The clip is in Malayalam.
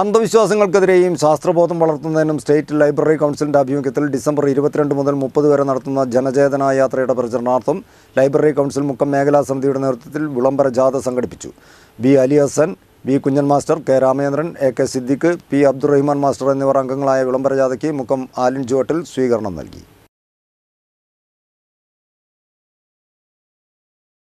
അന്ധവിശ്വാസങ്ങൾക്കെതിരെയും ശാസ്ത്രബോധം വളർത്തുന്നതിനും സ്റ്റേറ്റ് ലൈബ്രറി കൗൺസിലിൻ്റെ ആഭിമുഖ്യത്തിൽ ഡിസംബർ ഇരുപത്തിരണ്ട് മുതൽ മുപ്പത് വരെ നടത്തുന്ന ജനചേതന യാത്രയുടെ പ്രചരണാർത്ഥം ലൈബ്രറി കൗൺസിൽ മുക്കം മേഖലാ സമിതിയുടെ നേതൃത്വത്തിൽ വിളംബര ജാഥ സംഘടിപ്പിച്ചു B Ali Hasan B Kunhan master K Ramendran A K Siddique P Abdurahiman master എന്നിവർ അംഗങ്ങളായ വിളംബര ജാഥയ്ക്ക് മുക്കം ആലിൻ ജോട്ടിൽ സ്വീകരണം നൽകി